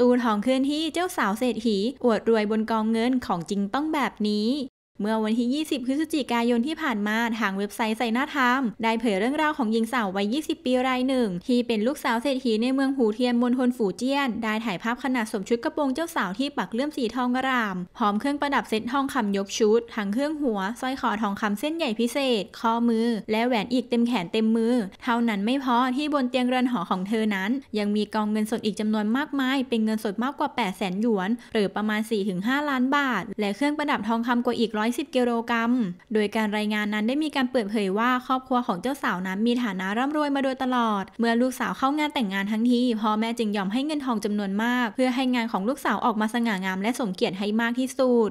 ตูนของเคลื่อนที่เจ้าสาวเศรษฐีอวดรวยบนกองเงินของจริงต้องแบบนี้เมื่อวันที่ 20 พฤศจิกายนที่ผ่านมา ทางเว็บไซต์ไซนาารรมได้เผยเรื่องราวของหญิงสาววัย 20 ปีรายหนึ่ง ที่เป็นลูกสาวเศรษฐีในเมืองหูเทียน มณฑลฝูเจี้ยน ได้ถ่ายภาพขนาดสมชุดกระโปรงเจ้าสาวที่ปักเลื่อมสีทองอรามพร้อมเครื่องประดับเซ็ตทองคำยกชุดทั้งเครื่องหัวสร้อยคอทองคำเส้นใหญ่พิเศษ ข้อมือและแหวนอีกเต็มแขนเต็มมือ เท่านั้นไม่พอที่บนเตียงเรือนหอของเธอนั้น ยังมีกองเงินสดอีกจำนวนมากมายเป็นเงินสดมากกว่า 8 0 0 0 0 0 หยวน หรือประมาณ 4-5 ล้านบาท และเครื่องประดับทองคำกว่าอีกร้อย110 กิโลกรัม โดยการรายงานนั้นได้มีการเปิดเผยว่าครอบครัวของเจ้าสาวนั้นมีฐานะร่ำรวยมาโดยตลอด เมื่อลูกสาวเข้างานแต่งงานทั้งทีพ่อแม่จึงยอมให้เงินทองจำนวนมาก เพื่อให้งานของลูกสาวออกมาสง่างามและสมเกียรติให้มากที่สุด